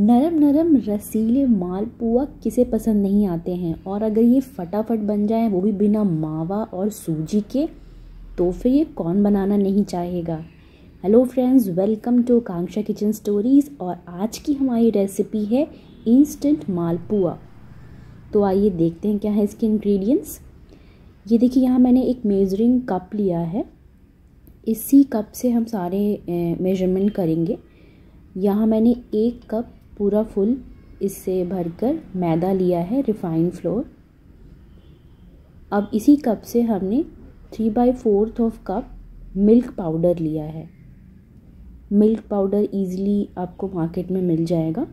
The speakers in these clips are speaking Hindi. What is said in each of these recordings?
नरम नरम रसीले मालपुआ किसे पसंद नहीं आते हैं और अगर ये फटाफट बन जाए वो भी बिना मावा और सूजी के तो फिर ये कौन बनाना नहीं चाहेगा hello friends welcome to Kanksha kitchen stories और आज की हमारी रेसिपी है इंस्टेंट मालपुआ तो आइए देखते हैं क्या है इसके इंग्रेडिएंट्स ये देखिए यहाँ मैंने एक मेजरिंग कप लिया है इसी कप से हम सारे मेजरमेंट करेंगे यहाँ मैंने एक कप पूरा फुल इससे भरकर मैदा लिया है रिफाइंड फ्लोर अब इसी कप से हमने three by fourth of cup milk powder लिया है मिल्क पाउडर ईज़िली आपको मार्केट में मिल जाएगा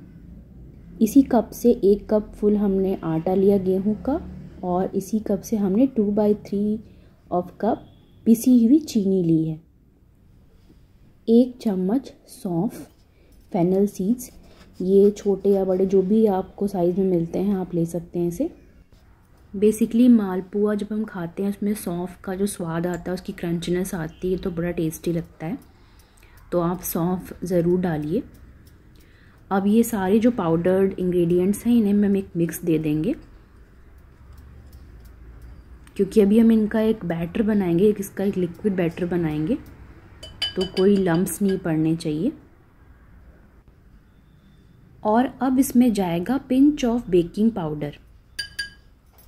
इसी कप से एक कप फुल हमने आटा लिया गेहूं का और इसी कप से हमने two by three of cup पिसी हुई चीनी ली है एक चम्मच सौंफ फेनल सीड्स ये छोटे या बड़े जो भी आपको साइज़ में मिलते हैं आप ले सकते हैं इसे बेसिकली मालपुआ जब हम खाते हैं उसमें सौंफ का जो स्वाद आता है उसकी क्रंचनेस आती है तो बड़ा टेस्टी लगता है तो आप सौंफ ज़रूर डालिए अब ये सारे जो पाउडर्ड इंग्रेडिएंट्स हैं इन्हें हम एक मिक्स दे देंगे क्योंकि अभी हम इनका एक बैटर बनाएंगे एक इसका एक लिक्विड बैटर बनाएंगे तो कोई लम्ब्स नहीं पड़ने चाहिए और अब इसमें जाएगा पिंच ऑफ बेकिंग पाउडर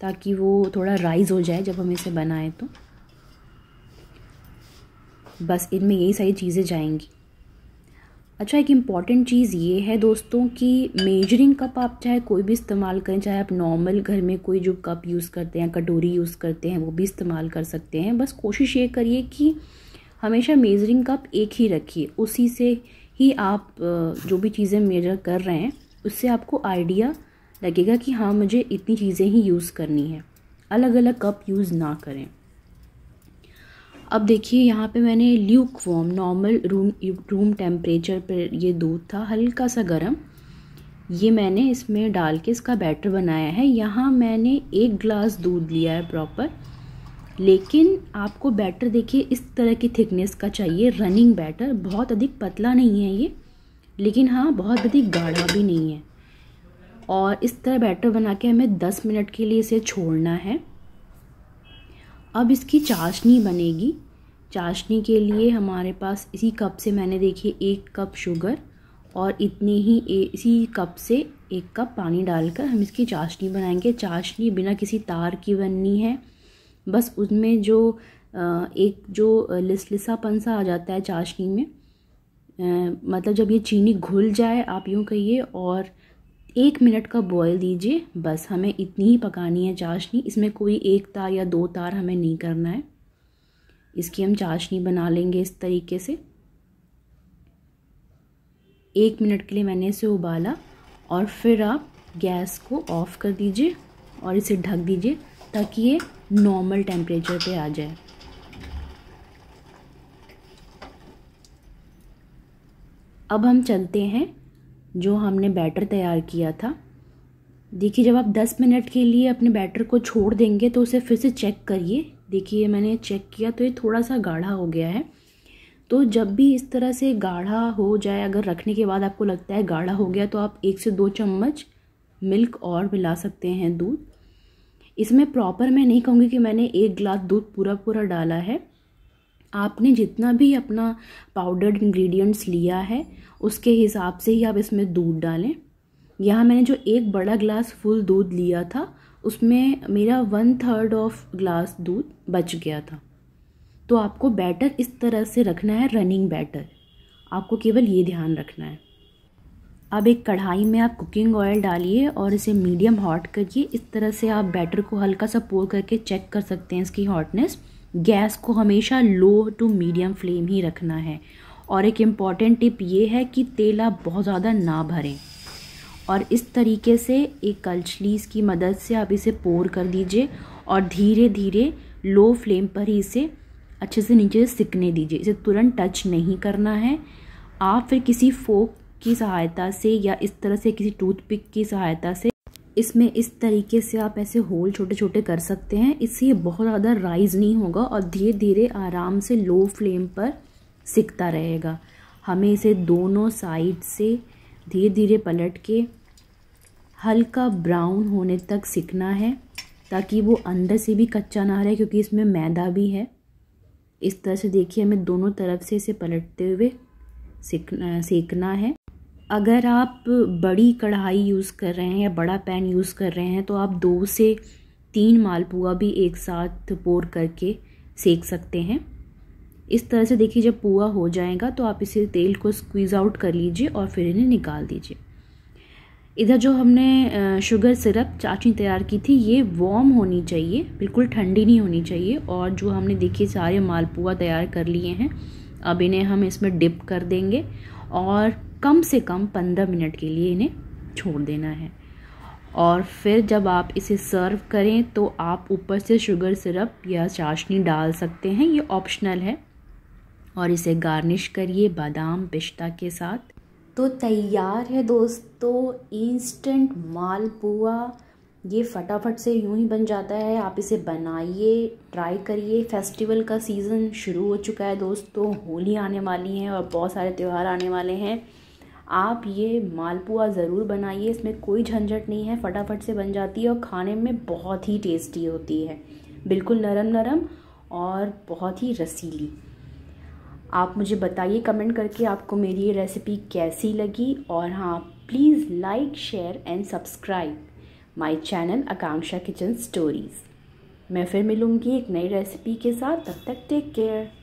ताकि वो थोड़ा राइज हो जाए जब हम इसे बनाएं तो बस इनमें यही सारी चीज़ें जाएंगी अच्छा एक इम्पॉर्टेंट चीज़ ये है दोस्तों कि मेजरिंग कप आप चाहे कोई भी इस्तेमाल करें चाहे आप नॉर्मल घर में कोई जो कप यूज़ करते हैं कटोरी यूज़ करते हैं वो भी इस्तेमाल कर सकते हैं बस कोशिश ये करिए कि हमेशा मेजरिंग कप एक ही रखिए उसी से ही आप जो भी चीज़ें मेजर कर रहे हैं उससे आपको आइडिया लगेगा कि हाँ मुझे इतनी चीज़ें ही यूज़ करनी है अलग अलग कप यूज़ ना करें अब देखिए यहाँ पे मैंने lukewarm normal room room temperature पर ये दूध था हल्का सा गर्म ये मैंने इसमें डाल के इसका बैटर बनाया है यहाँ मैंने एक ग्लास दूध लिया है प्रॉपर लेकिन आपको बैटर देखिए इस तरह की थिकनेस का चाहिए रनिंग बैटर बहुत अधिक पतला नहीं है ये लेकिन हाँ बहुत अधिक गाढ़ा भी नहीं है और इस तरह बैटर बना के हमें दस मिनट के लिए इसे छोड़ना है अब इसकी चाशनी बनेगी चाशनी के लिए हमारे पास इसी कप से मैंने देखिए एक कप शुगर और इतने ही इसी कप से एक कप पानी डालकर हम इसकी चाशनी बनाएंगे चाशनी बिना किसी तार की बननी है बस उसमें जो एक जो लिसलिसापन सा आ जाता है चाशनी में मतलब जब ये चीनी घुल जाए आप यूँ कहिए और एक मिनट का बॉईल दीजिए बस हमें इतनी ही पकानी है चाशनी इसमें कोई एक तार या दो तार हमें नहीं करना है इसकी हम चाशनी बना लेंगे इस तरीके से एक मिनट के लिए मैंने इसे उबाला और फिर आप गैस को ऑफ़ कर दीजिए और इसे ढक दीजिए ताकि ये नॉर्मल टेम्परेचर पे आ जाए अब हम चलते हैं जो हमने बैटर तैयार किया था देखिए जब आप 10 मिनट के लिए अपने बैटर को छोड़ देंगे तो उसे फिर से चेक करिए देखिए मैंने चेक किया तो ये थोड़ा सा गाढ़ा हो गया है तो जब भी इस तरह से गाढ़ा हो जाए अगर रखने के बाद आपको लगता है गाढ़ा हो गया तो आप एक से दो चम्मच मिल्क और मिला सकते हैं दूध इसमें प्रॉपर मैं नहीं कहूँगी कि मैंने एक ग्लास दूध पूरा पूरा डाला है आपने जितना भी अपना पाउडर्ड इंग्रेडिएंट्स लिया है उसके हिसाब से ही आप इसमें दूध डालें यहाँ मैंने जो एक बड़ा ग्लास फुल दूध लिया था उसमें मेरा वन थर्ड ऑफ ग्लास दूध बच गया था तो आपको बैटर इस तरह से रखना है रनिंग बैटर आपको केवल ये ध्यान रखना है अब एक कढ़ाई में आप कुकिंग ऑयल डालिए और इसे मीडियम हॉट करिए इस तरह से आप बैटर को हल्का सा पोर करके चेक कर सकते हैं इसकी हॉटनेस गैस को हमेशा लो टू मीडियम फ्लेम ही रखना है और एक इम्पॉर्टेंट टिप ये है कि तेल आप बहुत ज़्यादा ना भरें और इस तरीके से एक कलछलीस की मदद से आप इसे पोर कर दीजिए और धीरे धीरे लो फ्लेम पर ही इसे अच्छे से नीचे से सिकने दीजिए इसे तुरंत टच नहीं करना है आप फिर किसी फोक की सहायता से या इस तरह से किसी टूथपिक की सहायता से इसमें इस तरीके से आप ऐसे होल छोटे छोटे कर सकते हैं इससे ये बहुत ज़्यादा राइज नहीं होगा और धीरे धीरे आराम से लो फ्लेम पर सिकता रहेगा हमें इसे दोनों साइड से धीरे धीरे पलट के हल्का ब्राउन होने तक सिकना है ताकि वो अंदर से भी कच्चा ना रहे क्योंकि इसमें मैदा भी है इस तरह से देखिए हमें दोनों तरफ से इसे पलटते हुए सिकना सेकना है अगर आप बड़ी कढ़ाई यूज़ कर रहे हैं या बड़ा पैन यूज़ कर रहे हैं तो आप दो से तीन मालपुआ भी एक साथ पोर करके सेक सकते हैं इस तरह से देखिए जब पुआ हो जाएगा तो आप इसे तेल को स्क्वीज़ आउट कर लीजिए और फिर इन्हें निकाल दीजिए इधर जो हमने शुगर सिरप चाशनी तैयार की थी ये वॉम होनी चाहिए बिल्कुल ठंडी नहीं होनी चाहिए और जो हमने देखिए सारे मालपुआ तैयार कर लिए हैं अब इन्हें हम इसमें डिप कर देंगे और कम से कम पंद्रह मिनट के लिए इन्हें छोड़ देना है और फिर जब आप इसे सर्व करें तो आप ऊपर से शुगर सिरप या चाशनी डाल सकते हैं ये ऑप्शनल है और इसे गार्निश करिए बादाम पिस्ता के साथ तो तैयार है दोस्तों इंस्टेंट मालपुआ ये फटाफट से यूं ही बन जाता है आप इसे बनाइए ट्राई करिए फेस्टिवल का सीज़न शुरू हो चुका है दोस्तों होली आने वाली है और बहुत सारे त्यौहार आने वाले हैं आप ये मालपुआ ज़रूर बनाइए इसमें कोई झंझट नहीं है फटाफट से बन जाती है और खाने में बहुत ही टेस्टी होती है बिल्कुल नरम नरम और बहुत ही रसीली आप मुझे बताइए कमेंट करके आपको मेरी ये रेसिपी कैसी लगी और हाँ please like share and subscribe my channel Akanksha kitchen stories मैं फिर मिलूँगी एक नई रेसिपी के साथ तब तक टेक केयर